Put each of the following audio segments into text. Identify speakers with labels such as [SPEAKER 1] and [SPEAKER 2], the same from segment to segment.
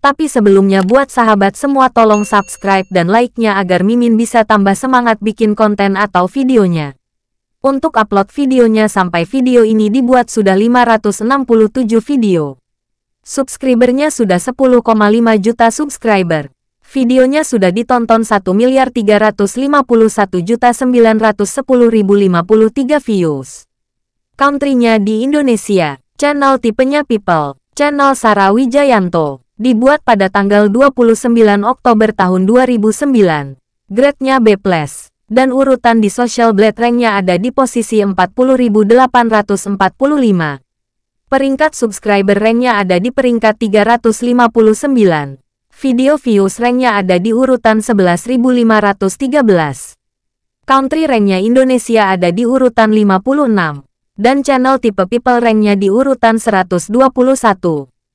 [SPEAKER 1] Tapi sebelumnya buat sahabat semua tolong subscribe dan like-nya agar Mimin bisa tambah semangat bikin konten atau videonya. Untuk upload videonya sampai video ini dibuat sudah 567 video. Subscribernya sudah 10,5 juta subscriber. Videonya sudah ditonton 1 miliar 351 juta 910.053 views. Countrynya di Indonesia. Channel tipenya People. Channel Sarawijayanto dibuat pada tanggal 29 Oktober tahun 2009. Grade-nya B+, dan urutan di Social Blade Rank-nya ada di posisi 40.845. Peringkat subscriber rank-nya ada di peringkat 359. Video views rank-nya ada di urutan 11.513. Country rank-nya Indonesia ada di urutan 56. Dan channel tipe people rank-nya di urutan 121.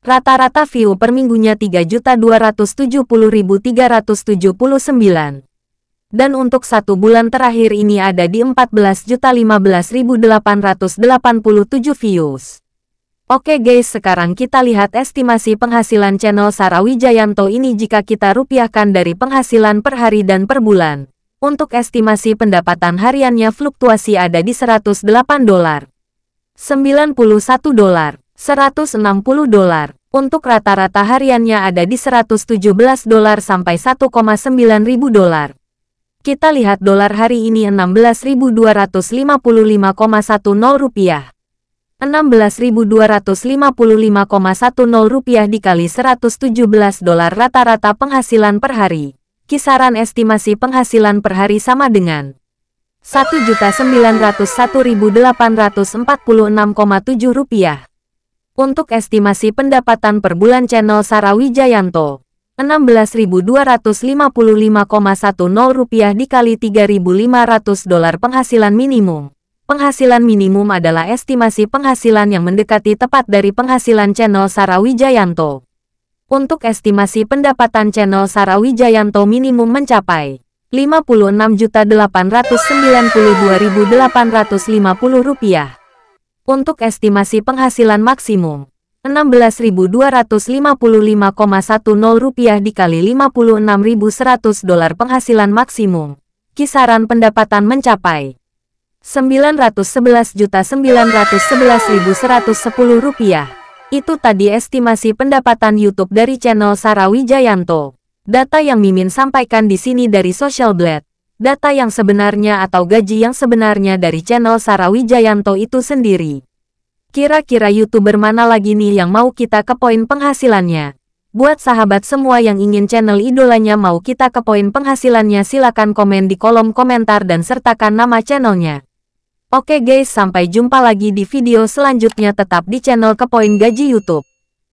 [SPEAKER 1] Rata-rata view per minggunya 3.270.379. Dan untuk satu bulan terakhir ini ada di 14.015.887 views. Oke guys sekarang kita lihat estimasi penghasilan channel Sarawijayanto ini jika kita rupiahkan dari penghasilan per hari dan per bulan. Untuk estimasi pendapatan hariannya fluktuasi ada di 108 dolar, 91 dolar, 160 dolar. Untuk rata-rata hariannya ada di 117 dolar sampai 1,9 ribu dolar. Kita lihat dolar hari ini 16.255,10 rupiah. 16.255,10 rupiah dikali 117 dolar rata-rata penghasilan per hari. Kisaran estimasi penghasilan per hari sama dengan 1.901.846,7 rupiah. Untuk estimasi pendapatan per bulan channel Sarawijayanto, 16.255,10 rupiah dikali 3.500 dolar penghasilan minimum. Penghasilan minimum adalah estimasi penghasilan yang mendekati tepat dari penghasilan channel Sarawijayanto. Untuk estimasi pendapatan channel Sarawijayanto minimum mencapai 56.892.850 rupiah untuk estimasi penghasilan maksimum. 16.255,10 rupiah dikali 56.100 dolar penghasilan maksimum. Kisaran pendapatan mencapai 911.911.110 rupiah. Itu tadi estimasi pendapatan YouTube dari channel Sarawijayanto Data yang Mimin sampaikan di sini dari Social Blade data yang sebenarnya atau gaji yang sebenarnya dari channel Sarawijayanto itu sendiri. Kira-kira youtuber mana lagi nih yang mau kita ke poin penghasilannya? Buat sahabat semua yang ingin channel idolanya mau kita ke poin penghasilannya silakan komen di kolom komentar dan sertakan nama channelnya. Oke guys sampai jumpa lagi di video selanjutnya tetap di channel kepoin gaji Youtube.